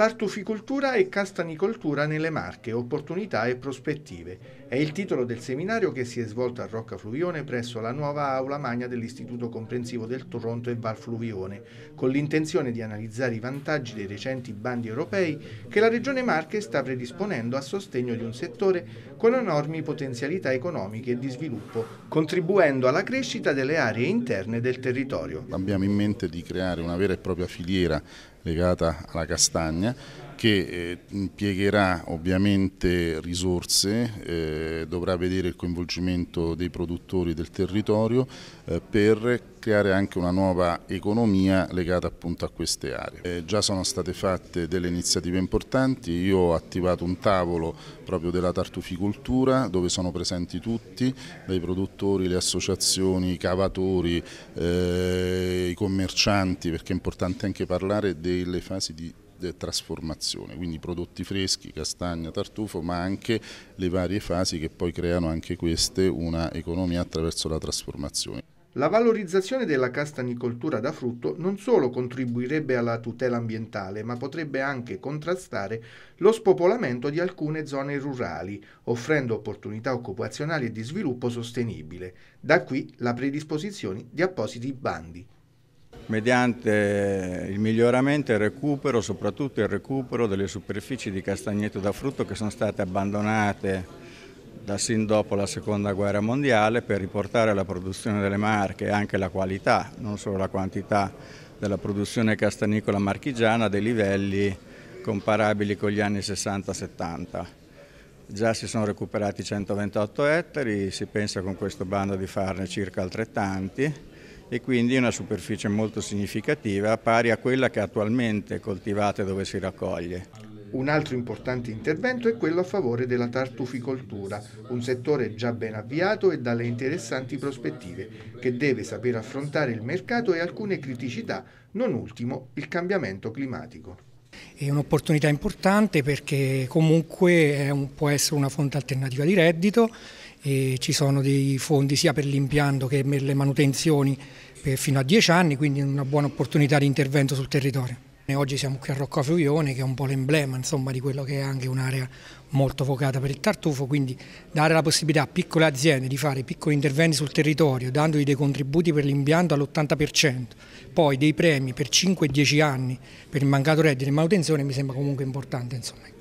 Tartuficoltura e castanicoltura nelle Marche, opportunità e prospettive. È il titolo del seminario che si è svolto a Rocca Fluvione presso la nuova aula magna dell'Istituto Comprensivo del Toronto e Val Fluvione, con l'intenzione di analizzare i vantaggi dei recenti bandi europei che la Regione Marche sta predisponendo a sostegno di un settore con enormi potenzialità economiche e di sviluppo, contribuendo alla crescita delle aree interne del territorio. Abbiamo in mente di creare una vera e propria filiera legata alla castagna che eh, impiegherà ovviamente risorse, eh, dovrà vedere il coinvolgimento dei produttori del territorio eh, per creare anche una nuova economia legata appunto a queste aree. Eh, già sono state fatte delle iniziative importanti, io ho attivato un tavolo proprio della tartuficoltura dove sono presenti tutti, dai produttori, le associazioni, i cavatori, eh, i commercianti, perché è importante anche parlare delle fasi di trasformazione, quindi prodotti freschi, castagna, tartufo, ma anche le varie fasi che poi creano anche queste una economia attraverso la trasformazione. La valorizzazione della castagnicoltura da frutto non solo contribuirebbe alla tutela ambientale, ma potrebbe anche contrastare lo spopolamento di alcune zone rurali, offrendo opportunità occupazionali e di sviluppo sostenibile. Da qui la predisposizione di appositi bandi mediante il miglioramento e il recupero, soprattutto il recupero delle superfici di castagneto da frutto che sono state abbandonate da sin dopo la seconda guerra mondiale per riportare la produzione delle marche, e anche la qualità, non solo la quantità della produzione castagnicola marchigiana a dei livelli comparabili con gli anni 60-70. Già si sono recuperati 128 ettari, si pensa con questo bando di farne circa altrettanti e quindi una superficie molto significativa pari a quella che attualmente coltivate dove si raccoglie. Un altro importante intervento è quello a favore della tartuficoltura, un settore già ben avviato e dalle interessanti prospettive, che deve saper affrontare il mercato e alcune criticità, non ultimo il cambiamento climatico. È un'opportunità importante perché comunque un, eh, può essere una fonte alternativa di reddito e ci sono dei fondi sia per l'impianto che per le manutenzioni fino a 10 anni, quindi una buona opportunità di intervento sul territorio. E oggi siamo qui a Roccafluvione che è un po' l'emblema insomma, di quello che è anche un'area molto focata per il tartufo, quindi dare la possibilità a piccole aziende di fare piccoli interventi sul territorio, dandogli dei contributi per l'impianto all'80%, poi dei premi per 5-10 anni per il mancato reddito e manutenzione mi sembra comunque importante. Insomma.